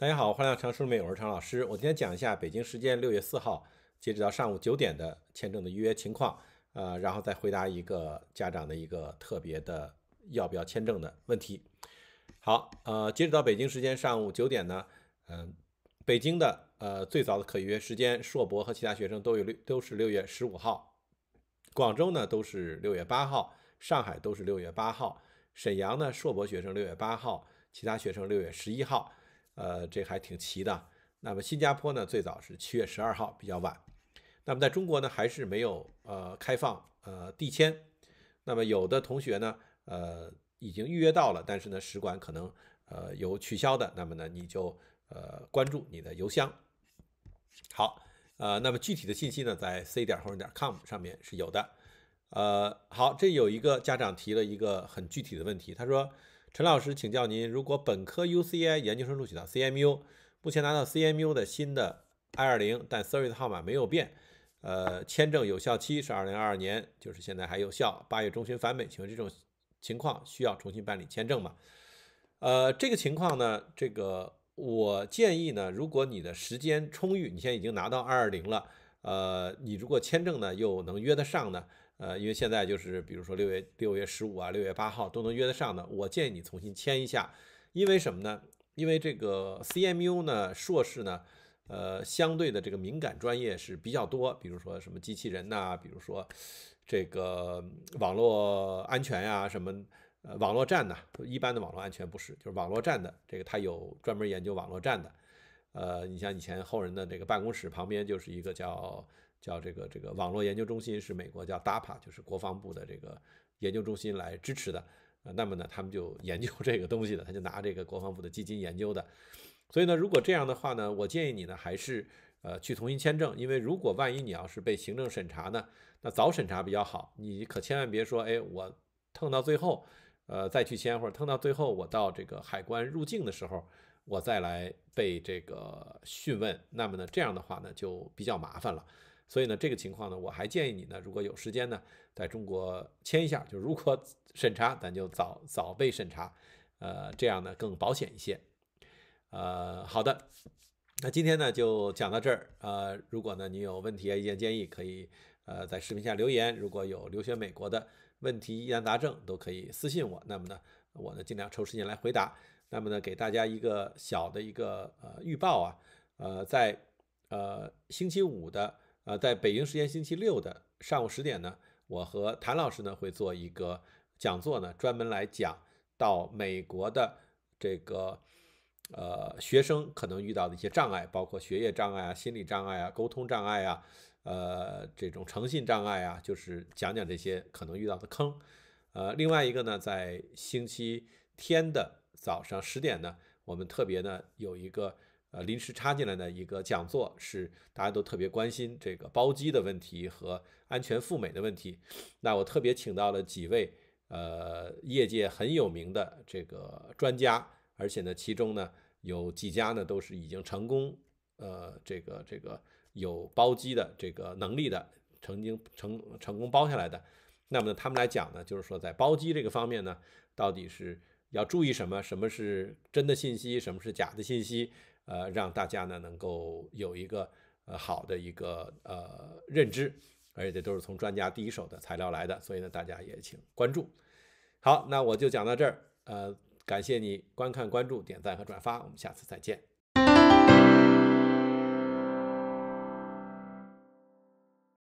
大家好，欢迎常书面对，我是常老师。我今天讲一下北京时间六月四号截止到上午九点的签证的预约情况，呃，然后再回答一个家长的一个特别的要不要签证的问题。好，呃，截止到北京时间上午九点呢，嗯，北京的呃最早的可预约时间，硕博和其他学生都有，都是六月十五号；广州呢都是六月八号，上海都是六月八号，沈阳呢硕博学生六月八号，其他学生六月十一号。呃，这还挺齐的。那么新加坡呢，最早是七月十二号，比较晚。那么在中国呢，还是没有呃开放呃递签。那么有的同学呢，呃已经预约到了，但是呢，使馆可能呃有取消的。那么呢，你就呃关注你的邮箱。好，呃，那么具体的信息呢，在 c 点 h o s e n 点 com 上面是有的。呃，好，这有一个家长提了一个很具体的问题，他说。陈老师，请教您，如果本科 U C I 研究生录取到 C M U，目前拿到 C M U 的新的 I 二零，但 s e r i e 号码没有变，呃，签证有效期是二零二二年，就是现在还有效，八月中旬返美，请问这种情况需要重新办理签证吗？呃，这个情况呢，这个我建议呢，如果你的时间充裕，你现在已经拿到二二零了，呃，你如果签证呢又能约得上呢？呃，因为现在就是比如说六月六月十五啊，六月八号都能约得上的，我建议你重新签一下，因为什么呢？因为这个 CMU 呢硕士呢，呃，相对的这个敏感专业是比较多，比如说什么机器人呐，比如说这个网络安全呀，什么网络战呐，一般的网络安全不是，就是网络战的，这个他有专门研究网络战的。呃，你像以前后人的这个办公室旁边就是一个叫叫这个这个网络研究中心，是美国叫 DAPA，就是国防部的这个研究中心来支持的。呃，那么呢，他们就研究这个东西的，他就拿这个国防部的基金研究的。所以呢，如果这样的话呢，我建议你呢，还是呃去重新签证，因为如果万一你要是被行政审查呢，那早审查比较好。你可千万别说，哎，我蹭到最后，呃，再去签，或者蹭到最后我到这个海关入境的时候。我再来被这个讯问，那么呢，这样的话呢就比较麻烦了。所以呢，这个情况呢，我还建议你呢，如果有时间呢，在中国签一下。就如果 审查，咱就早早被审查，呃，这样呢更保险一些。呃，好的，那今天呢就讲到这儿呃，如果呢你有问题、啊、意见、建议，可以呃在视频下留言。如果有留学美国的问题、疑难杂症，都可以私信我。那么呢，我呢尽量抽时间来回答。那么呢，给大家一个小的一个呃预报啊，呃，在呃星期五的呃在北京时间星期六的上午十点呢，我和谭老师呢会做一个讲座呢，专门来讲到美国的这个呃学生可能遇到的一些障碍，包括学业障碍啊、心理障碍啊、沟通障碍啊、呃这种诚信障碍啊，就是讲讲这些可能遇到的坑。呃，另外一个呢，在星期天的。早上十点呢，我们特别呢有一个呃临时插进来的一个讲座，是大家都特别关心这个包机的问题和安全赴美的问题。那我特别请到了几位呃业界很有名的这个专家，而且呢其中呢有几家呢都是已经成功呃这个这个有包机的这个能力的，曾经成成功包下来的。那么他们来讲呢，就是说在包机这个方面呢，到底是。要注意什么？什么是真的信息？什么是假的信息？呃，让大家呢能够有一个呃好的一个呃认知，而且这都是从专家第一手的材料来的，所以呢大家也请关注。好，那我就讲到这儿。呃，感谢你观看、关注、点赞和转发，我们下次再见。